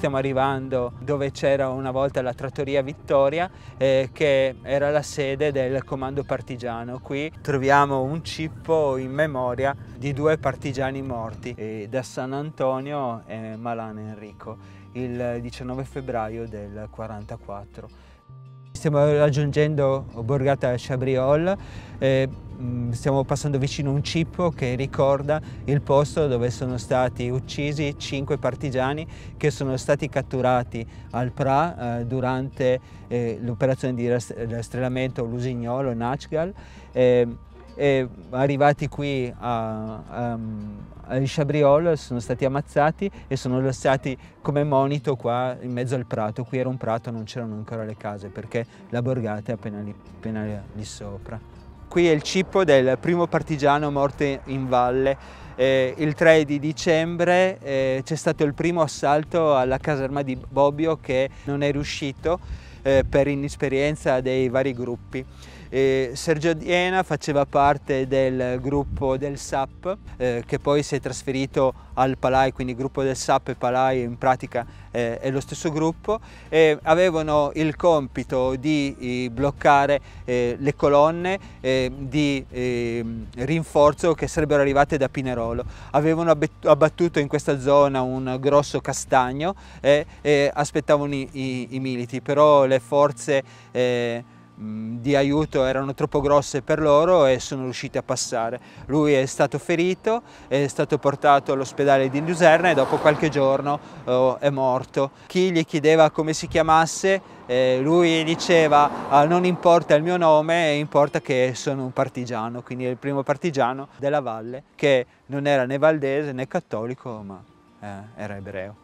stiamo arrivando dove c'era una volta la trattoria Vittoria eh, che era la sede del comando partigiano. Qui troviamo un cippo in memoria di due partigiani morti eh, da San Antonio e Malano Enrico il 19 febbraio del 44 stiamo raggiungendo Borgata Chabriol, mm, stiamo passando vicino a un cippo che ricorda il posto dove sono stati uccisi cinque partigiani che sono stati catturati al Pra eh, durante eh, l'operazione di rastrellamento Lusignolo-Nachgal e arrivati qui a, a, a Chabriol sono stati ammazzati e sono lasciati come monito qua in mezzo al prato. Qui era un prato, non c'erano ancora le case perché la borgata è appena lì, appena lì sopra. Qui è il cippo del primo partigiano morto in valle. Eh, il 3 di dicembre eh, c'è stato il primo assalto alla caserma di Bobbio che non è riuscito eh, per inesperienza dei vari gruppi. Eh, Sergio Diena faceva parte del gruppo del SAP eh, che poi si è trasferito al Palai, quindi gruppo del SAP e Palai in pratica eh, è lo stesso gruppo e avevano il compito di eh, bloccare eh, le colonne eh, di rinforzo che sarebbero arrivate da Pinerolo. Avevano abbattuto in questa zona un grosso castagno e aspettavano i, i, i militi, però le forze Mm, di aiuto erano troppo grosse per loro e sono riusciti a passare. Lui è stato ferito, è stato portato all'ospedale di Luserna e dopo qualche giorno oh, è morto. Chi gli chiedeva come si chiamasse, eh, lui diceva ah, non importa il mio nome, importa che sono un partigiano, quindi è il primo partigiano della valle che non era né valdese né cattolico ma eh, era ebreo.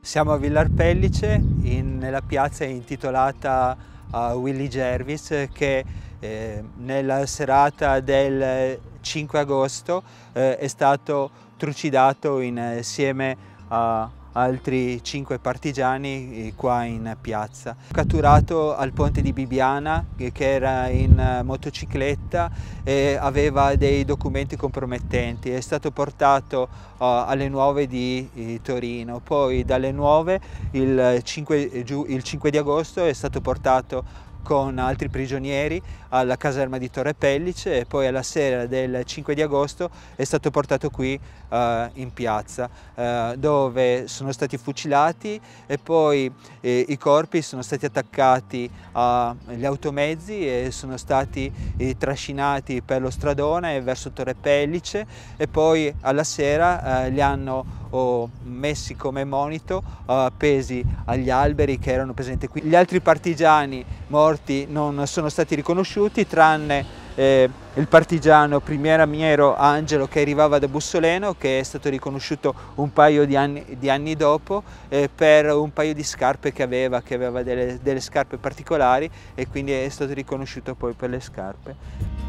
Siamo a Villar Pellice, in, nella piazza intitolata a Willie Jervis che eh, nella serata del 5 agosto eh, è stato trucidato eh, insieme a altri cinque partigiani eh, qua in piazza. Catturato al ponte di Bibiana che era in eh, motocicletta eh, aveva dei documenti compromettenti, è stato portato uh, alle 9 di eh, Torino, poi dalle 9 il 5, eh, il 5 di agosto è stato portato con altri prigionieri alla caserma di Torre Pellice e poi alla sera del 5 di agosto è stato portato qui eh, in piazza eh, dove sono stati fucilati e poi eh, i corpi sono stati attaccati agli automezzi e sono stati eh, trascinati per lo stradone verso Torre Pellice e poi alla sera eh, li hanno o messi come monito eh, appesi agli alberi che erano presenti qui. Gli altri partigiani morti non sono stati riconosciuti tranne eh, il partigiano primieramiero Angelo che arrivava da Bussoleno che è stato riconosciuto un paio di anni, di anni dopo eh, per un paio di scarpe che aveva, che aveva delle, delle scarpe particolari e quindi è stato riconosciuto poi per le scarpe.